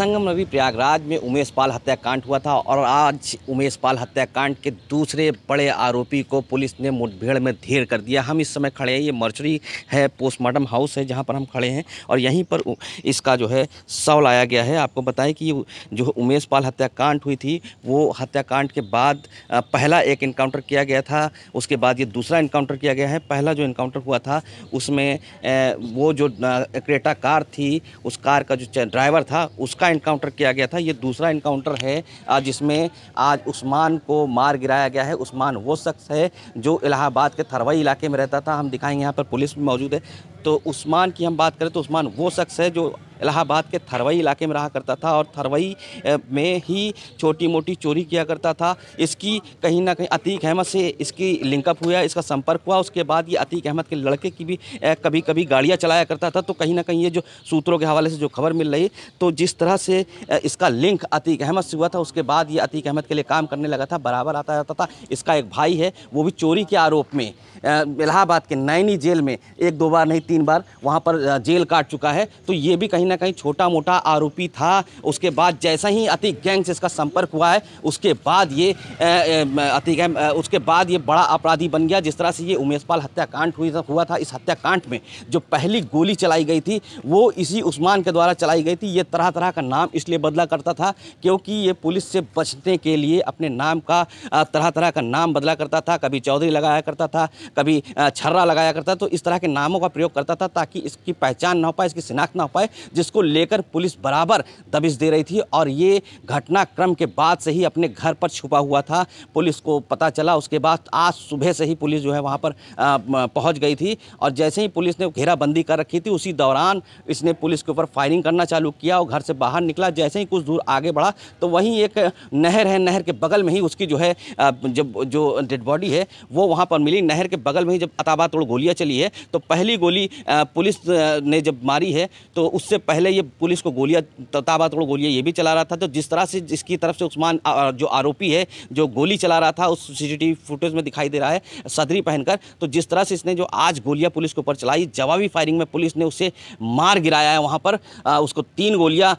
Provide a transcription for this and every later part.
संगम रवि प्रयागराज में उमेश पाल हत्याकांड हुआ था और आज उमेश पाल हत्याकांड के दूसरे बड़े आरोपी को पुलिस ने मुठभेड़ में ढेर कर दिया हम इस समय खड़े हैं ये मर्चरी है पोस्टमार्टम हाउस है जहाँ पर हम खड़े हैं और यहीं पर इसका जो है शव लाया गया है आपको बताएं कि जो उमेश पाल हत्याकांड हुई थी वो हत्याकांड के बाद पहला एक इनकाउंटर किया गया था उसके बाद ये दूसरा इनकाउंटर किया गया है पहला जो इनकाउंटर हुआ था उसमें वो जो क्रेटा कार थी उस कार का जो ड्राइवर था उसका इनकाउंटर किया गया था ये दूसरा इनकाउंटर है आज जिसमें आज उस्मान को मार गिराया गया है उस्मान वो शख्स है जो इलाहाबाद के थरवाई इलाके में रहता था हम दिखाएंगे यहाँ पर पुलिस भी मौजूद है तो उस्मान की हम बात करें तो उस्मान वो शख्स है जो इलाहाबाद के थरवई इलाके में रहा करता था और थरवई में ही छोटी मोटी चोरी किया करता था इसकी कहीं ना कहीं अतीक अहमद से इसकी लिंकअप हुआ इसका संपर्क हुआ उसके बाद ये अतीक अहमद के लड़के की भी कभी कभी गाड़ियाँ चलाया करता था तो कहीं ना कहीं ये जो सूत्रों के हवाले से जो खबर मिल रही तो जिस तरह से इसका लिंक अतीक अहमद से हुआ था उसके बाद ये अतीक अहमद के लिए काम करने लगा था बराबर आता जाता था इसका एक भाई है वो भी चोरी के आरोप में इलाहाबाद के नैनी जेल में एक दो बार नहीं तीन बार वहाँ पर जेल काट चुका है तो ये भी कहीं ना कहीं छोटा मोटा आरोपी था उसके बाद जैसा ही अति गैंग से इसका संपर्क हुआ है उसके बाद ये अति गैंग उसके बाद ये बड़ा अपराधी बन गया जिस तरह से ये उमेश पाल हत्याकांड हुई हुआ था इस हत्याकांड में जो पहली गोली चलाई गई थी वो इसी उस्मान के द्वारा चलाई गई थी ये तरह तरह का नाम इसलिए बदला करता था क्योंकि ये पुलिस से बचने के लिए अपने नाम का तरह तरह का नाम बदला करता था कभी चौधरी लगाया करता था कभी छर्रा लगाया करता तो इस तरह के नामों का प्रयोग करता था ताकि इसकी पहचान ना हो पाए इसकी शिनाख्त ना हो पाए जिसको लेकर पुलिस बराबर दबिश दे रही थी और ये घटनाक्रम के बाद से ही अपने घर पर छुपा हुआ था पुलिस को पता चला उसके बाद आज सुबह से ही पुलिस जो है वहाँ पर पहुँच गई थी और जैसे ही पुलिस ने घेराबंदी कर रखी थी उसी दौरान इसने पुलिस के ऊपर फायरिंग करना चालू किया और घर से बाहर निकला जैसे ही कुछ दूर आगे बढ़ा तो वहीं एक नहर है नहर के बगल में ही उसकी जो है जब जो डेड बॉडी है वो वहाँ पर मिली नहर के बगल में ही जब अताबा तोड़ गोलियाँ चली है तो पहली गोली पुलिस ने जब मारी है तो उससे पहले ये पुलिस को गोलियां तोड़ गोलियां ये भी चला रहा था तो जिस तरह से जिसकी तरफ से उस्मान जो आरोपी है जो गोली चला रहा था उस सीसीटीवी फुटेज में दिखाई दे रहा है सदरी पहनकर तो जिस तरह से इसने जो आज गोलियां पुलिस के ऊपर चलाई जवाबी फायरिंग में पुलिस ने उसे मार गिराया है वहाँ पर उसको तीन गोलियाँ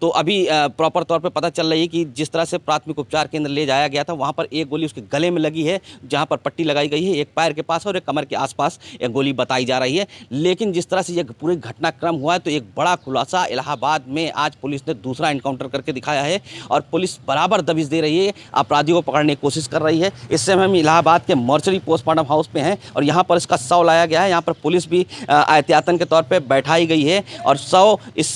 तो अभी प्रॉपर तौर पर पता चल रही है कि जिस तरह से प्राथमिक उपचार केंद्र ले जाया गया था वहाँ पर एक गोली उसके गले में लगी है जहाँ पर पट्टी लगाई गई है एक पैर के पास और एक कमर के आसपास एक गोली बताई जा रही है लेकिन जिस तरह से यह पूरी घटनाक्रम हुआ है तो एक बड़ा खुलासा इलाहाबाद में आज पुलिस ने दूसरा इनकाउंटर करके दिखाया है और पुलिस बराबर दबिश दे रही है अपराधियों को पकड़ने की कोशिश कर रही है इस समय हम इलाहाबाद के मर्चरी पोस्टमार्टम हाउस में हैं और यहाँ पर इसका शव लाया गया है यहाँ पर पुलिस भी एहतियातन के तौर पर बैठाई गई है और शव इस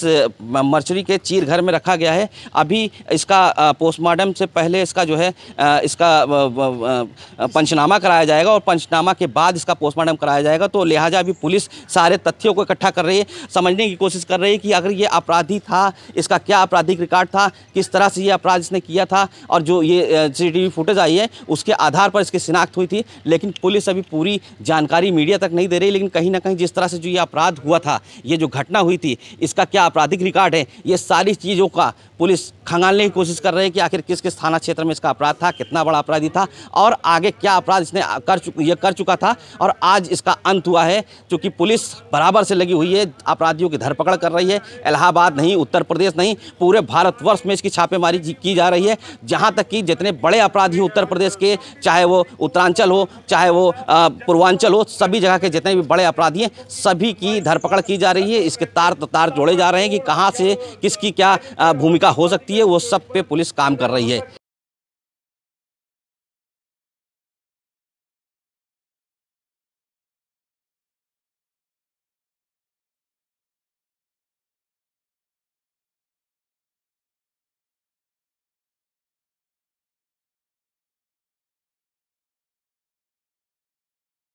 मर्चरी के चीर घर में रखा गया है अभी इसका पोस्टमार्टम से पहले इसका जो है इसका पंचनामा कराया जाएगा और पंचनामा के बाद इसका पोस्टमार्टम कराया जाएगा तो लिहाजा अभी पुलिस सारे तथ्यों को इकट्ठा कर रही है समझने की कोशिश कर रही है कि अगर ये अपराधी था इसका क्या आपराधिक रिकॉर्ड था किस तरह से ये अपराध इसने किया था और जो ये सी फुटेज आई है उसके आधार पर इसकी शिनाख्त हुई थी लेकिन पुलिस अभी पूरी जानकारी मीडिया तक नहीं दे रही लेकिन कहीं ना कहीं जिस तरह से जो ये अपराध हुआ था ये जो घटना हुई थी इसका क्या आपराधिक रिकॉर्ड है ये सारी चीज़ों का पुलिस खंगालने की कोशिश कर रही है कि आखिर किस किस थाना क्षेत्र में इसका अपराध था कितना बड़ा अपराधी था और आगे क्या अपराध इसने कर चुक ये कर चुका था और आज इसका अंत हुआ है चूँकि पुलिस बराबर से लगी हुई है अपराधियों की धरपकड़ कर रही है रही है इलाहाबाद नहीं उत्तर प्रदेश नहीं पूरे भारतवर्ष में इसकी छापेमारी की जा रही है जहाँ तक कि जितने बड़े अपराधी उत्तर प्रदेश के चाहे वो उत्तरांचल हो चाहे वो पूर्वांचल हो सभी जगह के जितने भी बड़े अपराधी हैं सभी की धरपकड़ की जा रही है इसके तार तो तार जोड़े जा रहे हैं कि कहाँ से किसकी क्या भूमिका हो सकती है वो सब पे पुलिस काम कर रही है